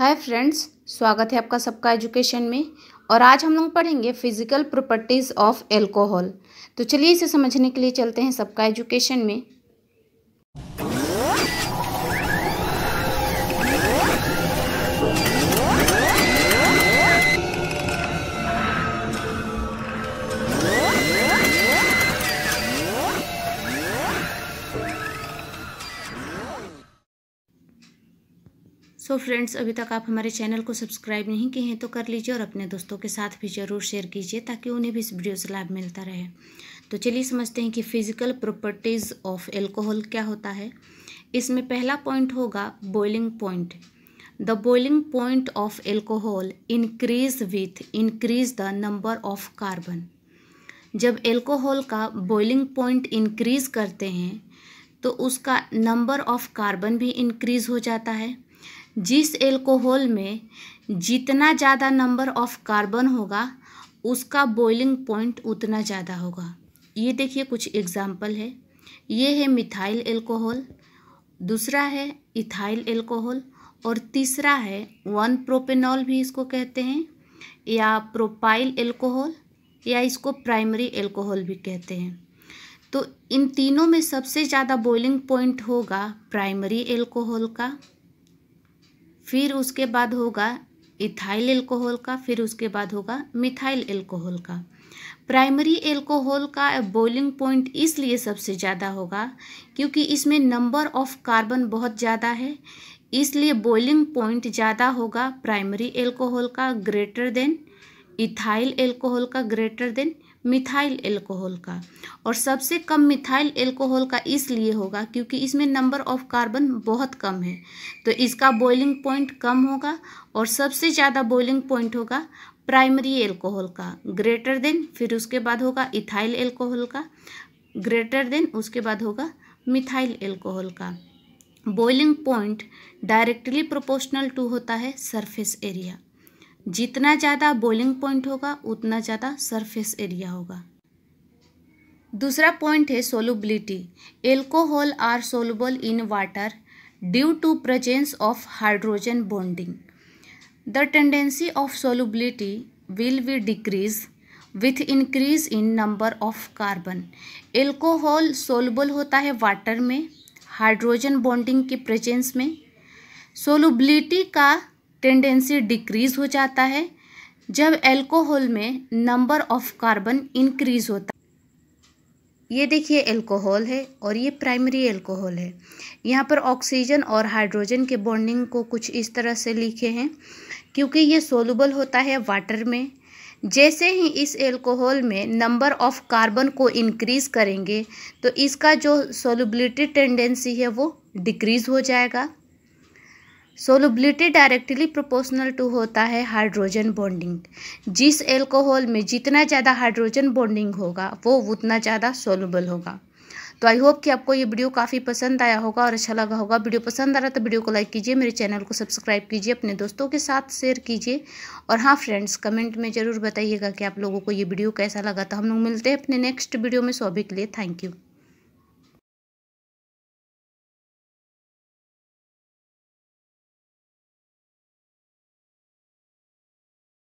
hi friends स्वागत है आपका सबका एजुकेशन में और आज हम लोग पढ़ेंगे फिजिकल प्रॉपर्टीज़ ऑफ एल्कोहल तो चलिए इसे समझने के लिए चलते हैं सबका एजुकेशन में सो so फ्रेंड्स अभी तक आप हमारे चैनल को सब्सक्राइब नहीं किए हैं तो कर लीजिए और अपने दोस्तों के साथ भी ज़रूर शेयर कीजिए ताकि उन्हें भी इस वीडियो से लाभ मिलता रहे तो चलिए समझते हैं कि फिज़िकल प्रॉपर्टीज़ ऑफ एल्कोहल क्या होता है इसमें पहला पॉइंट होगा boiling point the boiling point of alcohol increase with increase the number of carbon जब एल्कोहल का बॉइलिंग पॉइंट इंक्रीज करते हैं तो उसका नंबर ऑफ कार्बन भी इंक्रीज हो जाता है जिस एल्कोहल में जितना ज़्यादा नंबर ऑफ कार्बन होगा उसका बॉइलिंग पॉइंट उतना ज़्यादा होगा ये देखिए कुछ एग्जाम्पल है ये है मिथाइल एल्कोहल दूसरा है इथाइल एल्कोहल और तीसरा है वन प्रोपेनॉल भी इसको कहते हैं या प्रोपाइल एल्कोहल या इसको प्राइमरी एल्कोहल भी कहते हैं तो इन तीनों में सबसे ज़्यादा बॉइलिंग पॉइंट होगा प्राइमरी एल्कोहल का फिर उसके बाद होगा इथाइल एल्कोहल का फिर उसके बाद होगा मिथाइल एल्कोहल का प्राइमरी एल्कोहल का बॉइलिंग पॉइंट इसलिए सबसे ज़्यादा होगा क्योंकि इसमें नंबर ऑफ कार्बन बहुत ज़्यादा है इसलिए बॉइलिंग पॉइंट ज़्यादा होगा प्राइमरी एल्कोहल का ग्रेटर देन इथाइल एल्कोहल का ग्रेटर देन मिथाइल एल्कोहल का और सबसे कम मिथाइल एल्कोहल का इसलिए होगा क्योंकि इसमें नंबर ऑफ कार्बन बहुत कम है तो इसका बॉइलिंग पॉइंट कम होगा और सबसे ज़्यादा बॉइलिंग पॉइंट होगा प्राइमरी एल्कोहल का ग्रेटर देन फिर उसके बाद होगा इथाइल एल्कोहल का ग्रेटर देन उसके बाद होगा मिथाइल एल्कोहल का boiling point directly proportional to होता है सरफेस एरिया जितना ज़्यादा बॉलिंग पॉइंट होगा उतना ज़्यादा सरफेस एरिया होगा दूसरा पॉइंट है solubility alcohol are soluble in water due to presence of hydrogen bonding the tendency of solubility will be decrease with increase in number of carbon alcohol soluble होता है water में hydrogen bonding के presence में solubility का tendency decrease हो जाता है जब एल्कोहल में नंबर ऑफ कार्बन इंक्रीज होता है ये देखिए एल्कोहल है और ये प्राइमरी एल्कोहल है यहाँ पर ऑक्सीजन और हाइड्रोजन के बॉन्डिंग को कुछ इस तरह से लिखे हैं क्योंकि ये सोलूबल होता है वाटर में जैसे ही इस एल्कोहल में नंबर ऑफ कार्बन को इंक्रीज़ करेंगे तो इसका जो सोलबिलिटी टेंडेंसी है वो डिक्रीज़ हो जाएगा सोलबिलिटी डायरेक्टली प्रोपोर्शनल टू होता है हाइड्रोजन बॉन्डिंग जिस एल्कोहल में जितना ज़्यादा हाइड्रोजन बॉन्डिंग होगा वो उतना ज़्यादा सोलबल होगा तो आई होप कि आपको ये वीडियो काफ़ी पसंद आया होगा और अच्छा लगा होगा वीडियो पसंद आ रहा तो वीडियो को लाइक कीजिए मेरे चैनल को सब्सक्राइब कीजिए अपने दोस्तों के साथ शेयर कीजिए और हाँ फ्रेंड्स कमेंट में ज़रूर बताइएगा कि आप लोगों को ये वीडियो कैसा लगा तो हम लोग मिलते हैं अपने नेक्स्ट वीडियो में सौभिक लिए थैंक यू